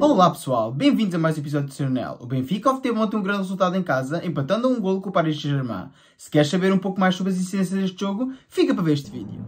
Olá pessoal, bem-vindos a mais um episódio de Jornal. O Benfica obteve ontem um grande resultado em casa, empatando a um golo com o Paris Saint-Germain. Se queres saber um pouco mais sobre as incidências deste jogo, fica para ver este vídeo.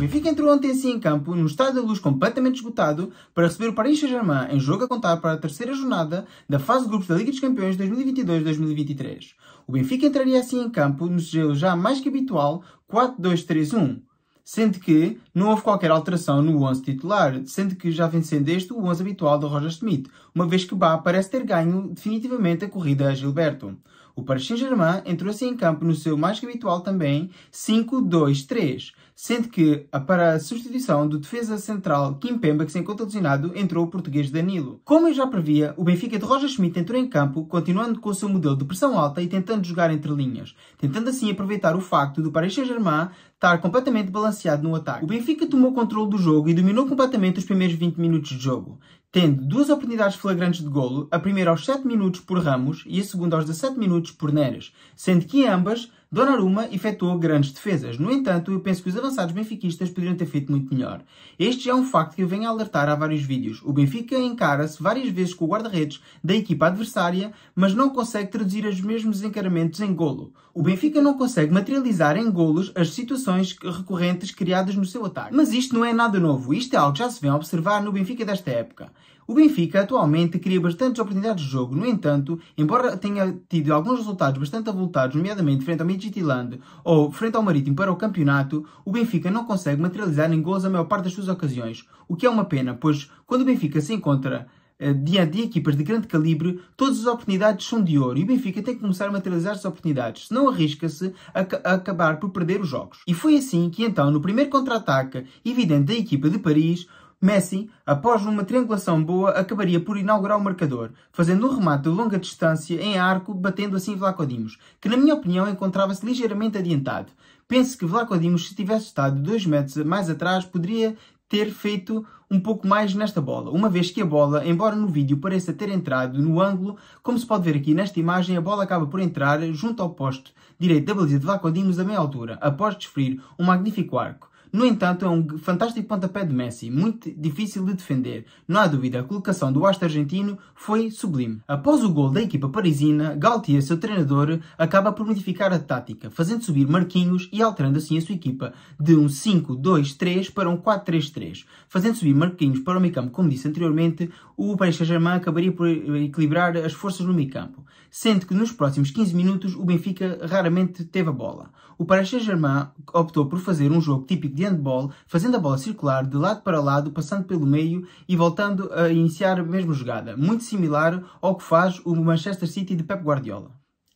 Benfica entrou ontem assim em campo num estádio de luz completamente esgotado para receber o Paris Saint-Germain em jogo a contar para a terceira jornada da fase de grupos da Liga dos Campeões 2022-2023. O Benfica entraria assim em campo no seu já mais que habitual 4-2-3-1 sendo que não houve qualquer alteração no 11 titular, sendo que já vem sendo este o 11 habitual do Roger Smith, uma vez que Bá parece ter ganho definitivamente a corrida a Gilberto. O Paris Saint-Germain entrou assim em campo no seu mais que habitual também 5-2-3, sendo que para a substituição do defesa central Kim Pemba, que se encontra lesionado, entrou o português Danilo. Como eu já previa, o Benfica de Roger Schmidt entrou em campo, continuando com o seu modelo de pressão alta e tentando jogar entre linhas, tentando assim aproveitar o facto do Paris Saint-Germain estar completamente balanceado no ataque. O Benfica tomou controle do jogo e dominou completamente os primeiros 20 minutos de jogo, tendo duas oportunidades flagrantes de golo, a primeira aos 7 minutos por Ramos e a segunda aos 17 minutos por Neres, sendo que ambas Donnarumma efetuou grandes defesas. No entanto, eu penso que os avançados benfiquistas poderiam ter feito muito melhor. Este já é um facto que eu venho a alertar há vários vídeos. O Benfica encara-se várias vezes com o guarda-redes da equipa adversária, mas não consegue traduzir os mesmos encaramentos em golo. O Benfica não consegue materializar em golos as situações recorrentes criadas no seu ataque. Mas isto não é nada novo. Isto é algo que já se vem a observar no Benfica desta época. O Benfica atualmente cria bastantes oportunidades de jogo, no entanto, embora tenha tido alguns resultados bastante avultados, nomeadamente frente ao Midtjylland ou frente ao Marítimo para o campeonato, o Benfica não consegue materializar em gols a maior parte das suas ocasiões, o que é uma pena, pois quando o Benfica se encontra eh, diante de equipas de grande calibre, todas as oportunidades são de ouro e o Benfica tem que começar a materializar essas oportunidades, senão arrisca-se a, a, acabar por perder os jogos. E foi assim que então, no primeiro contra-ataque evidente da equipa de Paris, Messi, após uma triangulação boa, acabaria por inaugurar o marcador, fazendo um remate de longa distância em arco, batendo assim Vlacodimos, que na minha opinião encontrava-se ligeiramente adiantado. Penso que Vlacodimos, se tivesse estado dois metros mais atrás, poderia ter feito um pouco mais nesta bola, uma vez que a bola, embora no vídeo pareça ter entrado no ângulo, como se pode ver aqui nesta imagem, a bola acaba por entrar junto ao poste direito da baliza de Vlacodimos a meia altura, após desferir um magnífico arco. No entanto, é um fantástico pontapé de Messi, muito difícil de defender. Não há dúvida, a colocação do astro argentino foi sublime. Após o gol da equipa parisina, Galtier, seu treinador, acaba por modificar a tática, fazendo subir Marquinhos e alterando assim a sua equipa de um 5-2-3 para um 4-3-3. Fazendo subir Marquinhos para o meio campo, como disse anteriormente, o Paris Saint-Germain acabaria por equilibrar as forças no meio campo, sendo que nos próximos 15 minutos o Benfica raramente teve a bola. O Paris Saint-Germain optou por fazer um jogo típico de handball, fazendo a bola circular de lado para lado, passando pelo meio e voltando a iniciar a mesma jogada, muito similar ao que faz o Manchester City de Pep Guardiola.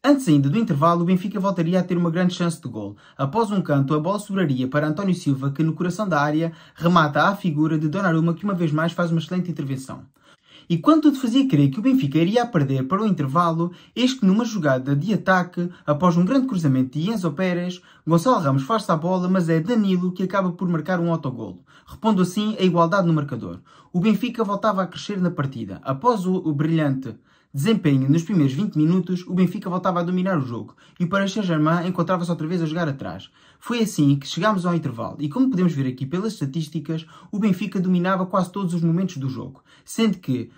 Antes ainda do intervalo, o Benfica voltaria a ter uma grande chance de gol. Após um canto, a bola sobraria para António Silva, que no coração da área remata à figura de Donnarumma, que uma vez mais faz uma excelente intervenção. E quando tudo fazia crer que o Benfica iria perder para o intervalo, eis que numa jogada de ataque, após um grande cruzamento de Enzo Pérez, Gonçalo Ramos faz-se bola, mas é Danilo que acaba por marcar um autogolo, repondo assim a igualdade no marcador. O Benfica voltava a crescer na partida. Após o, o brilhante desempenho nos primeiros 20 minutos, o Benfica voltava a dominar o jogo e o Paris Saint-Germain encontrava-se outra vez a jogar atrás. Foi assim que chegámos ao intervalo e, como podemos ver aqui pelas estatísticas, o Benfica dominava quase todos os momentos do jogo, sendo que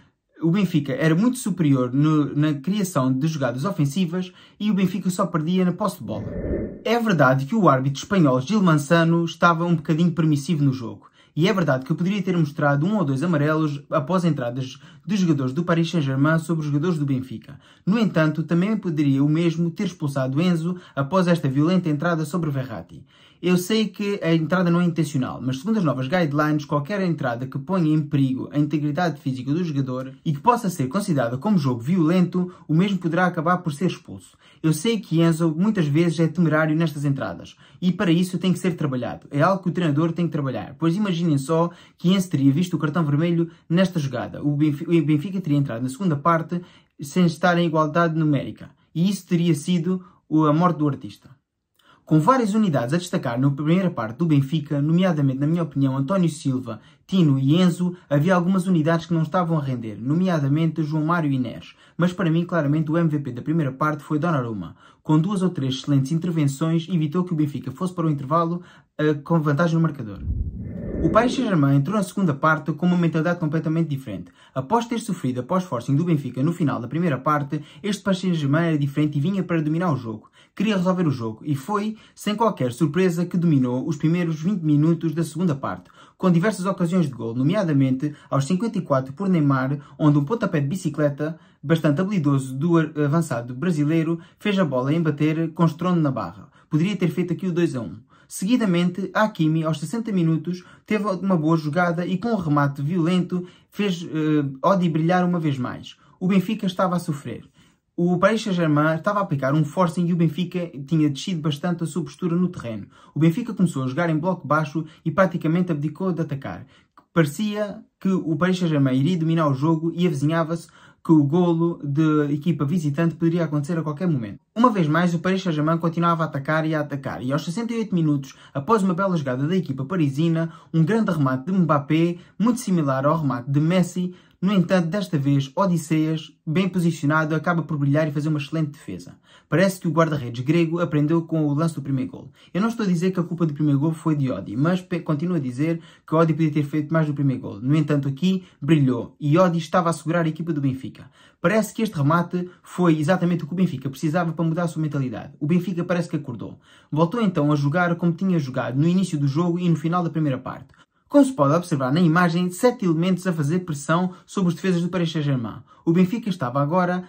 o Benfica era muito superior no, na criação de jogadas ofensivas e o Benfica só perdia na posse de bola. É verdade que o árbitro espanhol Gil Manzano estava um bocadinho permissivo no jogo, e é verdade que eu poderia ter mostrado um ou dois amarelos após entradas de jogadores do Paris Saint-Germain sobre os jogadores do Benfica. No entanto, também poderia o mesmo ter expulsado Enzo após esta violenta entrada sobre Verratti. Eu sei que a entrada não é intencional, mas segundo as novas guidelines, qualquer entrada que ponha em perigo a integridade física do jogador e que possa ser considerada como jogo violento, o mesmo poderá acabar por ser expulso. Eu sei que Enzo muitas vezes é temerário nestas entradas e para isso tem que ser trabalhado. É algo que o treinador tem que trabalhar, pois imaginem só que Enzo teria visto o cartão vermelho nesta jogada. O Benfica teria entrado na segunda parte sem estar em igualdade numérica e isso teria sido a morte do artista com várias unidades a destacar na primeira parte do Benfica, nomeadamente, na minha opinião, António Silva, Tino e Enzo, havia algumas unidades que não estavam a render, nomeadamente João Mário e Inés, mas para mim, claramente, o MVP da primeira parte foi Donnarumma. Com duas ou três excelentes intervenções, evitou que o Benfica fosse para o intervalo uh, com vantagem no marcador. O Paris Saint-Germain entrou na segunda parte com uma mentalidade completamente diferente. Após ter sofrido após forcing do Benfica no final da primeira parte, este Paris Saint-Germain era diferente e vinha para dominar o jogo queria resolver o jogo e foi, sem qualquer surpresa, que dominou os primeiros 20 minutos da segunda parte, com diversas ocasiões de gol, nomeadamente aos 54 por Neymar, onde um pontapé de bicicleta, bastante habilidoso do avançado brasileiro, fez a bola embater com estrondo na barra. Poderia ter feito aqui o 2 a 1. Seguidamente, Hakimi, aos 60 minutos, teve uma boa jogada e com um remate violento fez uh, Odi brilhar uma vez mais. O Benfica estava a sofrer. O Paris Saint-Germain estava a aplicar um forcing e o Benfica tinha descido bastante a sua postura no terreno. O Benfica começou a jogar em bloco baixo e praticamente abdicou de atacar. Parecia que o Paris Saint-Germain iria dominar o jogo e avizinhava-se que o golo de equipa visitante poderia acontecer a qualquer momento. Uma vez mais, o Paris Saint-Germain continuava a atacar e a atacar, e aos 68 minutos, após uma bela jogada da equipa parisina, um grande remate de Mbappé, muito similar ao remate de Messi, no entanto, desta vez, Odisseias, bem posicionado, acaba por brilhar e fazer uma excelente defesa. Parece que o guarda-redes grego aprendeu com o lance do primeiro gol. Eu não estou a dizer que a culpa do primeiro gol foi de Odi, mas continuo a dizer que Odi podia ter feito mais do primeiro gol. No entanto, aqui brilhou e Odi estava a segurar a equipa do Benfica. Parece que este remate foi exatamente o que o Benfica precisava para mudar a sua mentalidade. O Benfica parece que acordou. Voltou então a jogar como tinha jogado no início do jogo e no final da primeira parte. Como se pode observar na imagem, sete elementos a fazer pressão sobre os defesas do Paris Saint-Germain. O Benfica estava agora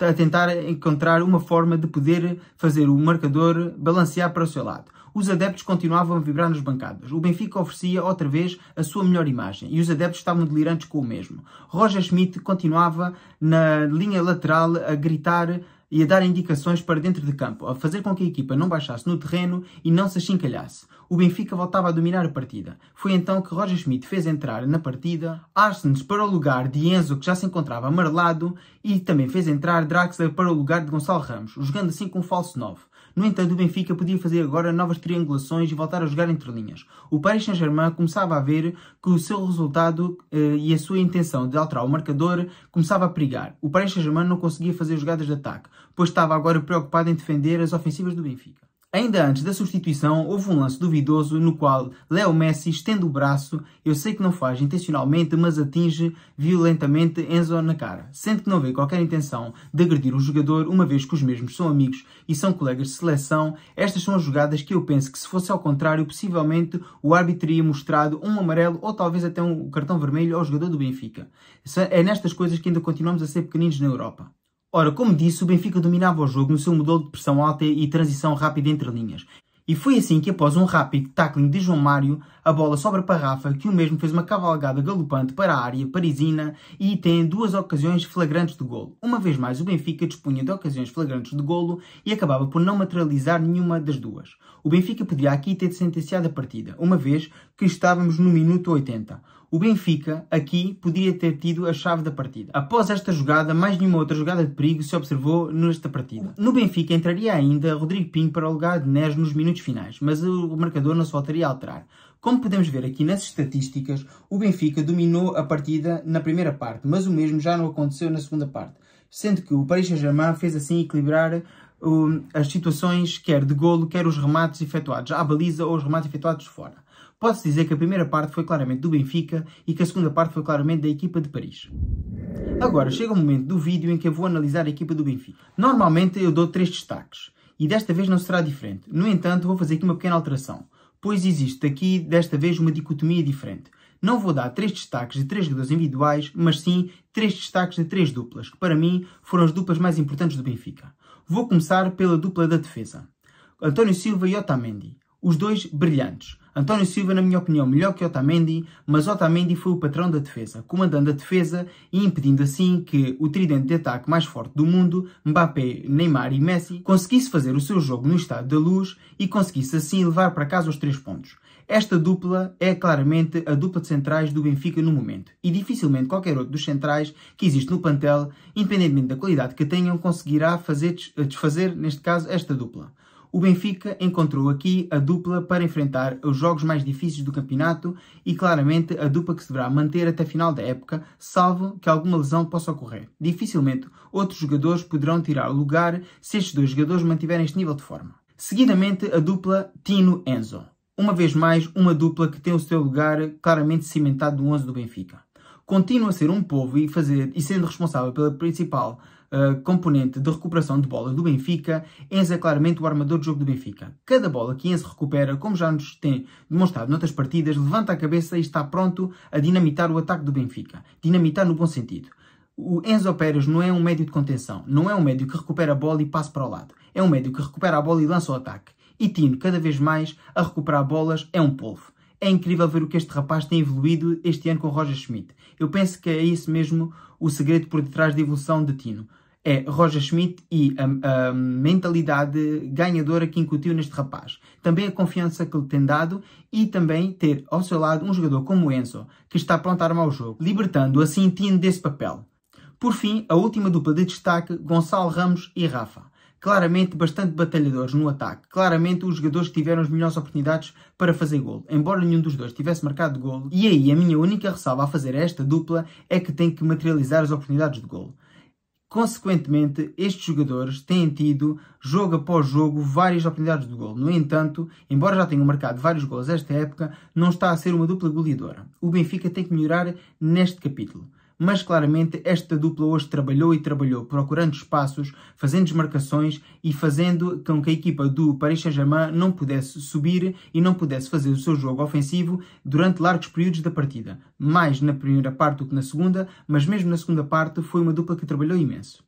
a tentar encontrar uma forma de poder fazer o marcador balancear para o seu lado. Os adeptos continuavam a vibrar nas bancadas. O Benfica oferecia outra vez a sua melhor imagem e os adeptos estavam delirantes com o mesmo. Roger Schmidt continuava na linha lateral a gritar e a dar indicações para dentro de campo, a fazer com que a equipa não baixasse no terreno e não se achincalhasse o Benfica voltava a dominar a partida. Foi então que Roger Schmidt fez entrar na partida Arsenes para o lugar de Enzo, que já se encontrava amarelado, e também fez entrar Draxler para o lugar de Gonçalo Ramos, jogando assim com um falso 9. No entanto, o Benfica podia fazer agora novas triangulações e voltar a jogar entre linhas. O Paris Saint-Germain começava a ver que o seu resultado eh, e a sua intenção de alterar o marcador começava a perigar. O Paris Saint-Germain não conseguia fazer jogadas de ataque, pois estava agora preocupado em defender as ofensivas do Benfica. Ainda antes da substituição, houve um lance duvidoso no qual Leo Messi estende o braço, eu sei que não faz intencionalmente, mas atinge violentamente Enzo na cara, sendo que não vê qualquer intenção de agredir o jogador, uma vez que os mesmos são amigos e são colegas de seleção. Estas são as jogadas que eu penso que se fosse ao contrário, possivelmente o árbitro teria mostrado um amarelo ou talvez até um cartão vermelho ao jogador do Benfica. É nestas coisas que ainda continuamos a ser pequeninos na Europa. Ora, como disse, o Benfica dominava o jogo no seu modelo de pressão alta e transição rápida entre linhas. E foi assim que, após um rápido tackling de João Mário, a bola sobra para Rafa, que o mesmo fez uma cavalgada galopante para a área parisina e tem duas ocasiões flagrantes de golo. Uma vez mais, o Benfica dispunha de ocasiões flagrantes de golo e acabava por não materializar nenhuma das duas. O Benfica podia aqui ter sentenciado a partida, uma vez que estávamos no minuto 80 o Benfica aqui poderia ter tido a chave da partida. Após esta jogada, mais nenhuma outra jogada de perigo se observou nesta partida. No Benfica entraria ainda Rodrigo Pinho para o lugar de Neres nos minutos finais, mas o marcador não se voltaria a alterar. Como podemos ver aqui nas estatísticas, o Benfica dominou a partida na primeira parte, mas o mesmo já não aconteceu na segunda parte, sendo que o Paris Saint-Germain fez assim equilibrar as situações quer de golo, quer os remates efetuados à baliza ou os remates efetuados fora. Posso dizer que a primeira parte foi claramente do Benfica e que a segunda parte foi claramente da equipa de Paris. Agora chega o momento do vídeo em que eu vou analisar a equipa do Benfica. Normalmente eu dou três destaques e desta vez não será diferente. No entanto, vou fazer aqui uma pequena alteração, pois existe aqui desta vez uma dicotomia diferente. Não vou dar três destaques de três jogadores individuais, mas sim três destaques de três duplas, que para mim foram as duplas mais importantes do Benfica. Vou começar pela dupla da defesa. António Silva e Otamendi. Os dois brilhantes. António Silva, na minha opinião, melhor que Otamendi, mas Otamendi foi o patrão da defesa, comandando a defesa e impedindo assim que o tridente de ataque mais forte do mundo, Mbappé, Neymar e Messi, conseguisse fazer o seu jogo no estado da luz e conseguisse assim levar para casa os três pontos. Esta dupla é claramente a dupla de centrais do Benfica no momento e dificilmente qualquer outro dos centrais que existe no plantel, independentemente da qualidade que tenham, conseguirá fazer, desfazer, neste caso, esta dupla. O Benfica encontrou aqui a dupla para enfrentar os jogos mais difíceis do campeonato e claramente a dupla que se deverá manter até final da época, salvo que alguma lesão possa ocorrer. Dificilmente outros jogadores poderão tirar o lugar se estes dois jogadores mantiverem este nível de forma. Seguidamente, a dupla Tino-Enzo. Uma vez mais, uma dupla que tem o seu lugar claramente cimentado no 11 do Benfica. Continua a ser um povo e, fazer, e sendo responsável pela principal componente de recuperação de bola do Benfica, Enzo é claramente o armador de jogo do Benfica. Cada bola que Enzo recupera, como já nos tem demonstrado noutras partidas, levanta a cabeça e está pronto a dinamitar o ataque do Benfica. Dinamitar no bom sentido. O Enzo Pérez não é um médio de contenção, não é um médio que recupera a bola e passa para o lado. É um médio que recupera a bola e lança o ataque. E Tino, cada vez mais, a recuperar bolas é um polvo. É incrível ver o que este rapaz tem evoluído este ano com Roger Schmidt. Eu penso que é isso mesmo o segredo por detrás da evolução de Tino é Roger Schmidt e a, a, mentalidade ganhadora que incutiu neste rapaz. Também a confiança que lhe tem dado e também ter ao seu lado um jogador como Enzo, que está pronto a armar o jogo, libertando assim Tino desse papel. Por fim, a última dupla de destaque, Gonçalo Ramos e Rafa. Claramente bastante batalhadores no ataque, claramente os jogadores que tiveram as melhores oportunidades para fazer gol, embora nenhum dos dois tivesse marcado gol. E aí a minha única ressalva a fazer a esta dupla é que tem que materializar as oportunidades de gol Consequentemente, estes jogadores têm tido, jogo após jogo, várias oportunidades de gol. No entanto, embora já tenham marcado vários gols esta época, não está a ser uma dupla goleadora. O Benfica tem que melhorar neste capítulo mas claramente esta dupla hoje trabalhou e trabalhou, procurando espaços, fazendo desmarcações e fazendo com que a equipa do Paris Saint-Germain não pudesse subir e não pudesse fazer o seu jogo ofensivo durante largos períodos da partida. Mais na primeira parte do que na segunda, mas mesmo na segunda parte foi uma dupla que trabalhou imenso.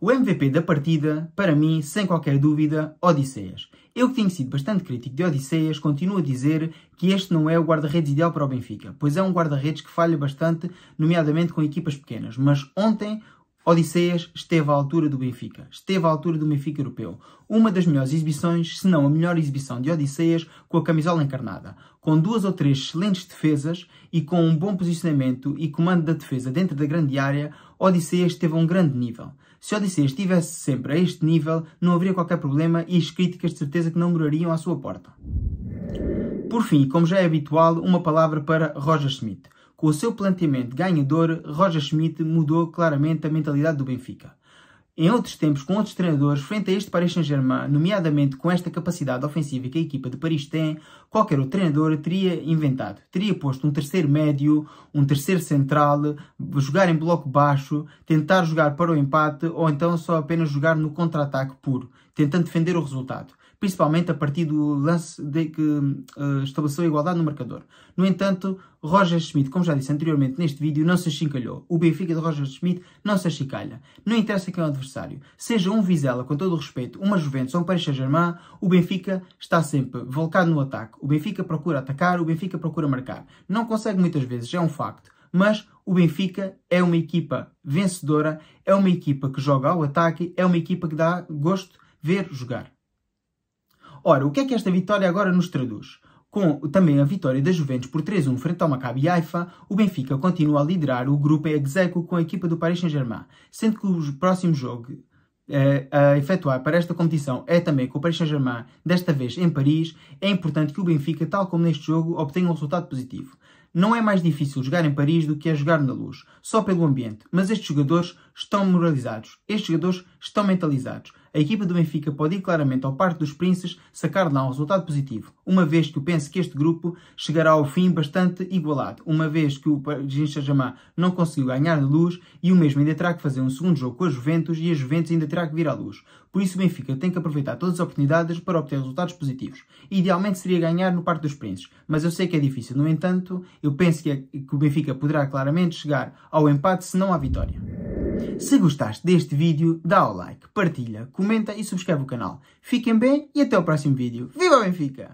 O MVP da partida, para mim, sem qualquer dúvida, Odisseias. Eu que tenho sido bastante crítico de Odisseias continua a dizer que este não é o guarda-redes ideal para o Benfica, pois é um guarda-redes que falha bastante, nomeadamente com equipas pequenas. Mas ontem Odisseias esteve à altura do Benfica, esteve à altura do Benfica europeu. Uma das melhores exibições, se não a melhor exibição de Odisseias com a camisola encarnada, com duas ou três excelentes defesas e com um bom posicionamento e comando da defesa dentro da grande área, Odisseias esteve a um grande nível. Se Odisseias estivesse sempre a este nível, não haveria qualquer problema e as críticas de certeza que não morariam à sua porta. Por fim, como já é habitual, uma palavra para Roger Schmidt. Com o seu planteamento ganhador, Roger Schmidt mudou claramente a mentalidade do Benfica. Em outros tempos, com outros treinadores, frente a este Paris Saint-Germain, nomeadamente com esta capacidade ofensiva que a equipa de Paris tem, qualquer outro treinador teria inventado. Teria posto um terceiro médio, um terceiro central, jogar em bloco baixo, tentar jogar para o empate ou então só apenas jogar no contra-ataque puro, tentando defender o resultado principalmente a partir do lance de que uh, estabeleceu a igualdade no marcador. No entanto, Roger Schmidt, como já disse anteriormente neste vídeo, não se achincalhou. O Benfica de Roger Schmidt não se achicalha. Não interessa quem é o adversário. Seja um Vizela, com todo o respeito, uma Juventus ou um Paris Saint-Germain, o Benfica está sempre volcado no ataque. O Benfica procura atacar, o Benfica procura marcar. Não consegue muitas vezes, é um facto. Mas o Benfica é uma equipa vencedora, é uma equipa que joga ao ataque, é uma equipa que dá gosto ver jogar. Ora, o que é que esta vitória agora nos traduz? Com também a vitória da Juventus por 3-1 frente ao Maccabi Haifa, o Benfica continua a liderar o grupo em execo com a equipa do Paris Saint-Germain, sendo que o próximo jogo eh, a efetuar para esta competição é também com o Paris Saint-Germain, desta vez em Paris, é importante que o Benfica, tal como neste jogo, obtenha um resultado positivo. Não é mais difícil jogar em Paris do que é jogar na luz, só pelo ambiente, mas estes jogadores estão moralizados, estes jogadores estão mentalizados a equipa do Benfica pode ir claramente ao Parque dos Princes sacar de lá um resultado positivo, uma vez que eu penso que este grupo chegará ao fim bastante igualado, uma vez que o Paris Saint-Germain não conseguiu ganhar de luz e o mesmo ainda terá que fazer um segundo jogo com a Juventus e a Juventus ainda terá que vir à luz. Por isso o Benfica tem que aproveitar todas as oportunidades para obter resultados positivos. Idealmente seria ganhar no Parque dos Princes, mas eu sei que é difícil. No entanto, eu penso que, é, que o Benfica poderá claramente chegar ao empate se não à vitória. Se gostaste deste vídeo, dá o like, partilha, comenta e subscreve o canal. Fiquem bem e até o próximo vídeo. Viva Benfica!